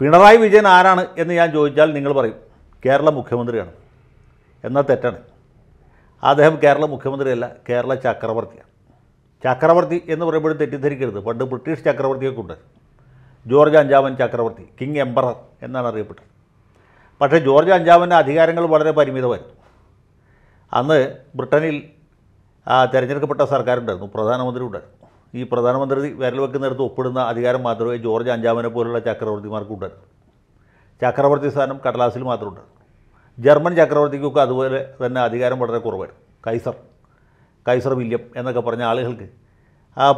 പിണറായി വിജയൻ ആരാണ് എന്ന് ഞാൻ ചോദിച്ചാൽ നിങ്ങൾ പറയും കേരള മുഖ്യമന്ത്രിയാണ് എന്നാൽ തെറ്റാണ് അദ്ദേഹം കേരള മുഖ്യമന്ത്രിയല്ല കേരള ചക്രവർത്തിയാണ് ചക്രവർത്തി എന്ന് പറയുമ്പോൾ തെറ്റിദ്ധരിക്കരുത് പണ്ട് ബ്രിട്ടീഷ് ചക്രവർത്തിയൊക്കെ ഉണ്ട് ജോർജ് അഞ്ചാമൻ ചക്രവർത്തി കിങ് എംബറർ എന്നാണ് അറിയപ്പെട്ടത് പക്ഷേ ജോർജ് അഞ്ചാമൻ്റെ അധികാരങ്ങൾ വളരെ പരിമിതമായിരുന്നു അന്ന് ബ്രിട്ടനിൽ തിരഞ്ഞെടുക്കപ്പെട്ട സർക്കാരുണ്ടായിരുന്നു പ്രധാനമന്ത്രി ഉണ്ടായിരുന്നു ഈ പ്രധാനമന്ത്രി വിരൽ വെക്കുന്നിടത്ത് ഒപ്പിടുന്ന അധികാരം മാത്രമേ ജോർജ് അഞ്ചാമനെ പോലുള്ള ചക്രവർത്തിമാർക്കുണ്ട് ചക്രവർത്തി സ്ഥാനം കടലാസിൽ മാത്രമുണ്ട് ജർമ്മൻ ചക്രവർത്തിക്കൊക്കെ അതുപോലെ തന്നെ അധികാരം വളരെ കുറവായിരുന്നു കൈസർ കൈസർ വില്യം എന്നൊക്കെ പറഞ്ഞ ആളുകൾക്ക്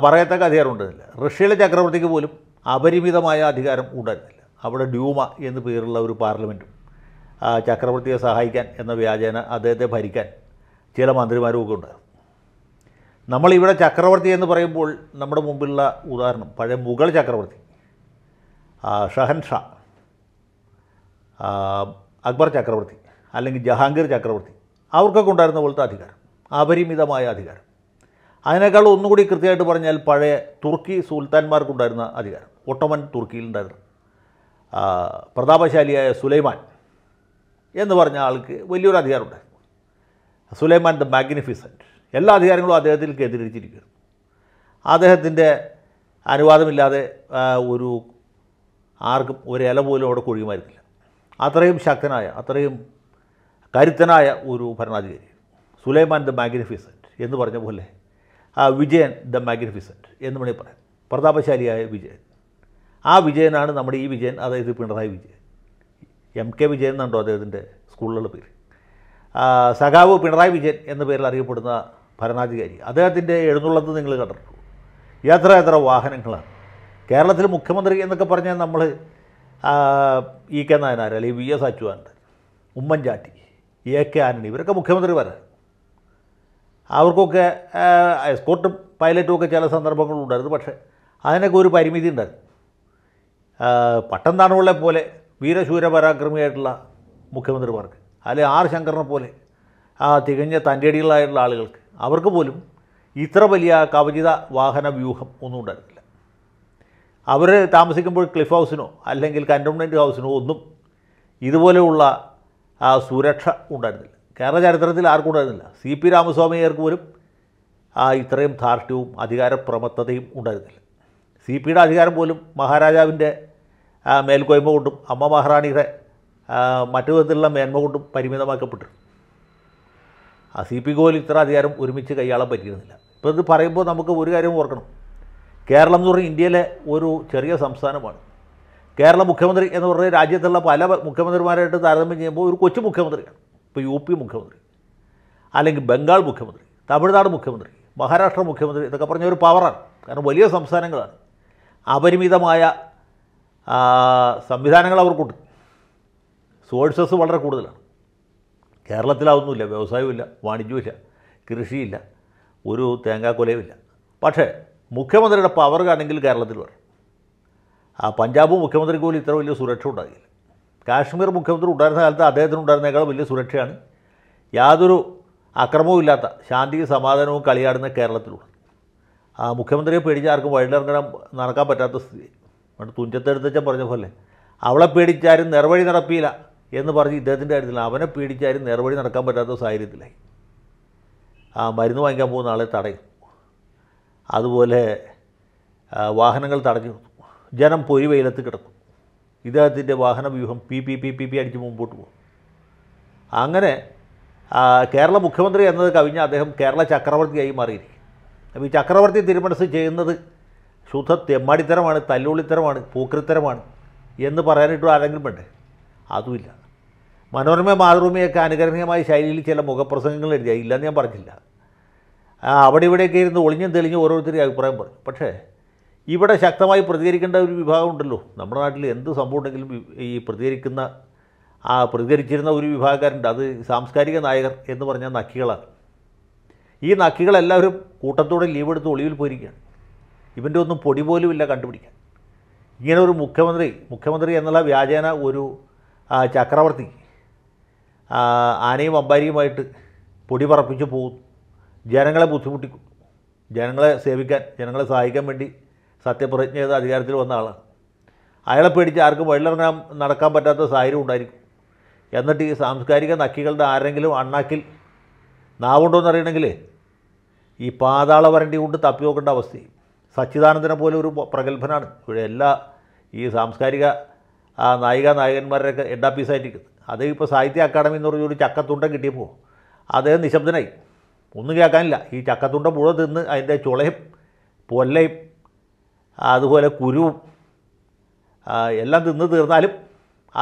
പറയത്തക്ക അധികാരം ഉണ്ടായിരുന്നില്ല റഷ്യയിലെ ചക്രവർത്തിക്ക് പോലും അപരിമിതമായ അധികാരം ഉണ്ടായിരുന്നില്ല അവിടെ ഡ്യൂമ എന്ന് പേരുള്ള ഒരു പാർലമെൻറ്റും ചക്രവർത്തിയെ സഹായിക്കാൻ എന്ന വ്യാജേന അദ്ദേഹത്തെ ഭരിക്കാൻ ചില മന്ത്രിമാരും ഒക്കെ ഉണ്ടായിരുന്നു നമ്മളിവിടെ ചക്രവർത്തി എന്ന് പറയുമ്പോൾ നമ്മുടെ മുമ്പിലുള്ള ഉദാഹരണം പഴയ മുഗൾ ചക്രവർത്തി ഷഹൻഷാ അക്ബർ ചക്രവർത്തി അല്ലെങ്കിൽ ജഹാംഗീർ ചക്രവർത്തി അവർക്കൊക്കെ ഉണ്ടായിരുന്ന പോലത്തെ അധികാരം അപരിമിതമായ അധികാരം അതിനേക്കാൾ ഒന്നുകൂടി കൃത്യമായിട്ട് പറഞ്ഞാൽ പഴയ തുർക്കി സുൽത്താൻമാർക്കുണ്ടായിരുന്ന അധികാരം ഒട്ടോമൻ തുർക്കിയിലുണ്ടായിരുന്ന പ്രതാപശാലിയായ സുലൈമാൻ എന്ന് പറഞ്ഞ ആൾക്ക് വലിയൊരു അധികാരമുണ്ടായിരുന്നു സുലൈമാൻ ദ മാഗ്നിഫിസൻറ്റ് എല്ലാ അധികാരങ്ങളും അദ്ദേഹത്തിൽ കേന്ദ്രീകരിച്ചിരിക്കുകയാണ് അദ്ദേഹത്തിൻ്റെ അനുവാദമില്ലാതെ ഒരു ആർക്കും ഒരു ഇല പോലും അവിടെ കൊഴിയുമായിരുന്നില്ല അത്രയും ശക്തനായ അത്രയും കരുത്തനായ ഒരു ഭരണാധികാരി സുലൈമാൻ ദ മാഗ്നിഫിസൻറ്റ് എന്ന് പറഞ്ഞ പോലെ ആ വിജയൻ ദ മാഗ്നിഫിസൻറ്റ് എന്ന് വേണമെങ്കിൽ പറയാം പ്രതാപശാലിയായ വിജയൻ ആ വിജയനാണ് നമ്മുടെ ഈ വിജയൻ അതായത് പിണറായി വിജയൻ എം കെ വിജയൻ എന്നുണ്ടോ അദ്ദേഹത്തിൻ്റെ സ്കൂളിലുള്ള പേര് സഖാവ് പിണറായി വിജയൻ എന്ന പേരിൽ അറിയപ്പെടുന്ന ഭരണാധികാരി അദ്ദേഹത്തിൻ്റെ എഴുന്നള്ളത്ത് നിങ്ങൾ കണ്ടിട്ടു എത്ര എത്ര വാഹനങ്ങളാണ് കേരളത്തിൽ മുഖ്യമന്ത്രി എന്നൊക്കെ പറഞ്ഞാൽ നമ്മൾ ഇ കെ നായനാർ അല്ലെങ്കിൽ V S Achuthanandan Oommen Chandy A K Antony ഇവരൊക്കെ വരെ അവർക്കൊക്കെ എസ്കോർട്ടും പൈലറ്റും ഒക്കെ ചില സന്ദർഭങ്ങളുണ്ടായിരുന്നു പക്ഷേ അതിനൊക്കെ ഒരു പരിമിതി ഉണ്ടായിരുന്നു പട്ടം താണുകളെ പോലെ വീരശൂര പരാക്രമിയായിട്ടുള്ള മുഖ്യമന്ത്രിമാർക്ക് അല്ലെങ്കിൽ ആർ ശങ്കറിനെ പോലെ ആ തികഞ്ഞ അടികളായിട്ടുള്ള ആളുകൾക്ക് അവർക്ക് പോലും ഇത്ര വലിയ കവചിത വാഹന വ്യൂഹം ഒന്നും ഉണ്ടായിരുന്നില്ല അവർ താമസിക്കുമ്പോൾ ക്ലിഫ് ഹൗസിനോ അല്ലെങ്കിൽ കൻ്റോൺമെൻറ്റ് ഹൗസിനോ ഒന്നും ഇതുപോലെയുള്ള സുരക്ഷ ഉണ്ടായിരുന്നില്ല കേരള ചരിത്രത്തിൽ ആർക്കും ഉണ്ടായിരുന്നില്ല സി പി രാമസ്വാമിയർക്ക് പോലും ആ ഇത്രയും ധാർഷ്ട്യവും അധികാരപ്രമത്തതയും ഉണ്ടായിരുന്നില്ല സി പിയുടെ അധികാരം പോലും മഹാരാജാവിൻ്റെ മേൽക്കോയ്മ കൊണ്ടും അമ്മ മഹാറാണിയുടെ മറ്റു വിധത്തിലുള്ള മേന്മ കൊണ്ടും പരിമിതമാക്കപ്പെട്ടിരുന്നു ആ സി പി ഗോയിൽ ഇത്ര അധികാരം ഒരുമിച്ച് കൈയാളാൻ പറ്റിയിരുന്നില്ല ഇപ്പോൾ ഇത് പറയുമ്പോൾ നമുക്ക് ഒരു കാര്യം ഓർക്കണം കേരളം എന്ന് പറഞ്ഞാൽ ഇന്ത്യയിലെ ഒരു ചെറിയ സംസ്ഥാനമാണ് കേരള മുഖ്യമന്ത്രി എന്ന് പറഞ്ഞാൽ രാജ്യത്തുള്ള പല മുഖ്യമന്ത്രിമാരായിട്ട് താരതമ്യം ചെയ്യുമ്പോൾ ഒരു കൊച്ചു മുഖ്യമന്ത്രിയാണ് ഇപ്പോൾ യു പി മുഖ്യമന്ത്രി അല്ലെങ്കിൽ ബംഗാൾ മുഖ്യമന്ത്രി തമിഴ്നാട് മുഖ്യമന്ത്രി മഹാരാഷ്ട്ര മുഖ്യമന്ത്രി ഇതൊക്കെ പറഞ്ഞ ഒരു പവറാണ് കാരണം വലിയ സംസ്ഥാനങ്ങളാണ് അപരിമിതമായ സംവിധാനങ്ങൾ അവർക്കുണ്ട് സോഴ്സസ് വളരെ കൂടുതലാണ് കേരളത്തിലാവുന്നുമില്ല വ്യവസായമില്ല വാണിജ്യമില്ല കൃഷിയില്ല ഒരു തേങ്ങാക്കൊലയുമില്ല പക്ഷേ മുഖ്യമന്ത്രിയുടെ പവർ കാണെങ്കിൽ കേരളത്തിൽ വരും ആ പഞ്ചാബ് മുഖ്യമന്ത്രിക്ക് പോലും ഇത്ര വലിയ സുരക്ഷ ഉണ്ടാകില്ല കാശ്മീർ മുഖ്യമന്ത്രി ഉണ്ടായിരുന്ന കാലത്ത് അദ്ദേഹത്തിന് ഉണ്ടായിരുന്നേക്കാൾ വലിയ സുരക്ഷയാണ് യാതൊരു അക്രമവും ഇല്ലാത്ത ശാന്തിയും സമാധാനവും കളിയാടുന്ന കേരളത്തിലുള്ളത് ആ മുഖ്യമന്ത്രിയെ പേടിച്ച് ആർക്കും വഴിയിലിറങ്ങണം നടക്കാൻ പറ്റാത്ത സ്ഥിതി പണ്ട് പറഞ്ഞ പോലെ അവളെ പേടിച്ചാരും നിറവഴി നടപ്പിയില്ല എന്ന് പറഞ്ഞ് ഇദ്ദേഹത്തിൻ്റെ കാര്യത്തിൽ അവനെ പീഡിച്ചാലും നേർവഴി നടക്കാൻ പറ്റാത്ത സാഹചര്യത്തിലായി ആ മരുന്ന് വാങ്ങിക്കാൻ പോകുന്ന ആളെ തടയും അതുപോലെ വാഹനങ്ങൾ തടഞ്ഞു ജനം പൊരി വെയിലത്ത് കിടക്കും ഇദ്ദേഹത്തിൻ്റെ വാഹന വ്യൂഹം പി പി പി പി പി അടിച്ച് മുമ്പോട്ട് പോകും അങ്ങനെ കേരള മുഖ്യമന്ത്രി എന്നത് കവിഞ്ഞ് അദ്ദേഹം കേരള ചക്രവർത്തിയായി മാറിയിരിക്കും അപ്പോൾ ഈ ചക്രവർത്തി തിരുമനസ് ചെയ്യുന്നത് ശുദ്ധ തെമ്മാടിത്തരമാണ് തല്ലുള്ളിത്തരമാണ് പൂക്കൃത്തരമാണ് എന്ന് പറയാനിട്ടും ആരെങ്കിലും വേണ്ടേ അതുമില്ല മനോരമ മാതൃഭൂമിയൊക്കെ അനുകരണീയമായ ശൈലിയിൽ ചില മുഖപ്രസംഗങ്ങൾ എഴുതിയ ഇല്ലെന്ന് ഞാൻ പറഞ്ഞില്ല അവിടെ ഇവിടെയൊക്കെ ഇരുന്ന് ഒളിഞ്ഞും തെളിഞ്ഞും ഓരോരുത്തരും അഭിപ്രായം പറഞ്ഞു പക്ഷേ ഇവിടെ ശക്തമായി പ്രതികരിക്കേണ്ട ഒരു വിഭാഗമുണ്ടല്ലോ നമ്മുടെ നാട്ടിൽ എന്ത് സംഭവം ഉണ്ടെങ്കിലും ഈ പ്രതികരിക്കുന്ന ആ പ്രതികരിച്ചിരുന്ന ഒരു വിഭാഗക്കാരുണ്ട് അത് സാംസ്കാരിക നായകർ എന്ന് പറഞ്ഞ നക്കികളാണ് ഈ നക്കികളെല്ലാവരും കൂട്ടത്തോടെ ലീവ് എടുത്ത് ഒളിവിൽ പോയിരിക്കുകയാണ് ഇവൻ്റെ ഒന്നും പൊടി പോലുമില്ല കണ്ടുപിടിക്കാൻ ഇങ്ങനെ ഒരു മുഖ്യമന്ത്രി മുഖ്യമന്ത്രി എന്നുള്ള വ്യാജേന ഒരു ചക്രവർത്തി ആനയും അമ്പാരിയുമായിട്ട് പൊടി പറപ്പിച്ച് പോകും ജനങ്ങളെ ബുദ്ധിമുട്ടിക്കും ജനങ്ങളെ സേവിക്കാൻ ജനങ്ങളെ സഹായിക്കാൻ വേണ്ടി സത്യപ്രതിജ്ഞ ചെയ്ത അധികാരത്തിൽ വന്ന ആളാണ് അയാളെ പേടിച്ച് ആർക്കും വഴിയിലിറങ്ങാൻ നടക്കാൻ പറ്റാത്ത സാഹചര്യം ഉണ്ടായിരിക്കും എന്നിട്ട് ഈ സാംസ്കാരിക നക്കികളുടെ ആരെങ്കിലും അണ്ണാക്കിൽ നാവുണ്ടോ എന്നറിയണമെങ്കിൽ ഈ പാതാള വരണ്ടി കൊണ്ട് തപ്പി നോക്കേണ്ട അവസ്ഥയും സച്ചിദാനന്ദനെ പോലെ ഒരു പ്രഗത്ഭനാണ് ഇവിടെ എല്ലാ ഈ സാംസ്കാരിക ആ നായിക നായകന്മാരുടെയൊക്കെ എഡാ പീസായിരിക്കും അത് ഇപ്പോൾ സാഹിത്യ അക്കാദമി എന്ന് പറഞ്ഞൊരു ചക്കത്തുണ്ട കിട്ടിയപ്പോൾ അദ്ദേഹം നിശബ്ദനായി ഒന്നും കേൾക്കാനില്ല ഈ ചക്കത്തുണ്ട പുഴ തിന്ന് അതിൻ്റെ ചുളയും പൊല്ലയും അതുപോലെ കുരുവും എല്ലാം തിന്ന് തീർന്നാലും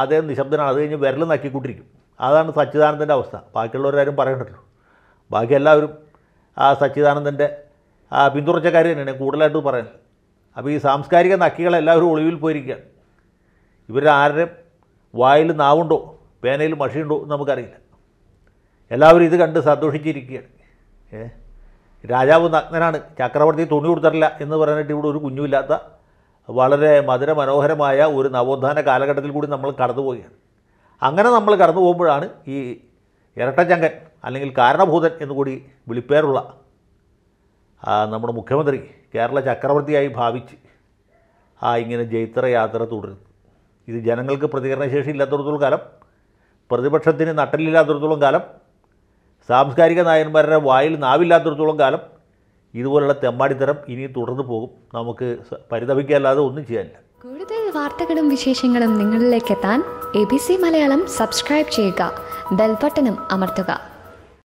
അദ്ദേഹം നിശബ്ദനാണ് അത് കഴിഞ്ഞ് വിരൽ നക്കിക്കൊണ്ടിരിക്കും അതാണ് സച്ചിദാനന്ദൻ്റെ അവസ്ഥ ബാക്കിയുള്ളവരാരും പറയണ്ടല്ലോ ബാക്കി എല്ലാവരും ആ സച്ചിദാനന്ദൻ്റെ പിന്തുടർച്ചക്കാർ തന്നെയാണ് കൂടുതലായിട്ട് പറയുന്നത് അപ്പോൾ ഈ സാംസ്കാരിക നക്കികളെല്ലാവരും ഒളിവിൽ പോയിരിക്കുകയാണ് ഇവരാരുടെ വായിൽ നാവുണ്ടോ പേനയിൽ മഷിയുണ്ടോ എന്ന് നമുക്കറിയില്ല എല്ലാവരും ഇത് കണ്ട് സന്തോഷിച്ചിരിക്കുകയാണ് ഏ രാജാവ് നഗ്നനാണ് ചക്രവർത്തി തുണി കൊടുത്തിട്ടില്ല എന്ന് പറഞ്ഞിട്ട് ഇവിടെ ഒരു കുഞ്ഞുമില്ലാത്ത വളരെ മധുര മനോഹരമായ ഒരു നവോത്ഥാന കാലഘട്ടത്തിൽ കൂടി നമ്മൾ കടന്നുപോവുകയാണ് അങ്ങനെ നമ്മൾ കടന്നു പോകുമ്പോഴാണ് ഈ ഇരട്ടചങ്കൻ അല്ലെങ്കിൽ കാരണഭൂതൻ എന്ന് കൂടി വിളിപ്പേരുള്ള നമ്മുടെ മുഖ്യമന്ത്രി കേരള ചക്രവർത്തിയായി ഭാവിച്ച് ആ ഇങ്ങനെ ജൈത്ര യാത്ര തുടരുന്നു ഇത് ജനങ്ങൾക്ക് പ്രതികരണശേഷി ഇല്ലാത്തടത്തോളം കാലം പ്രതിപക്ഷത്തിന് നട്ടലില്ലാത്തടത്തോളം കാലം സാംസ്കാരിക നായന്മാരുടെ വായിൽ നാവില്ലാത്തടത്തോളം കാലം ഇതുപോലുള്ള തെമ്മാടിത്തരം ഇനി തുടർന്നു പോകും നമുക്ക് പരിതപിക്കാല്ലാതെ ഒന്നും ചെയ്യാനില്ല കൂടുതൽ വാർത്തകളും വിശേഷങ്ങളും നിങ്ങളിലേക്ക് എത്താൻ A B C Malayalam subscribe ചെയ്യുക ബെൽബട്ടനും അമർത്തുക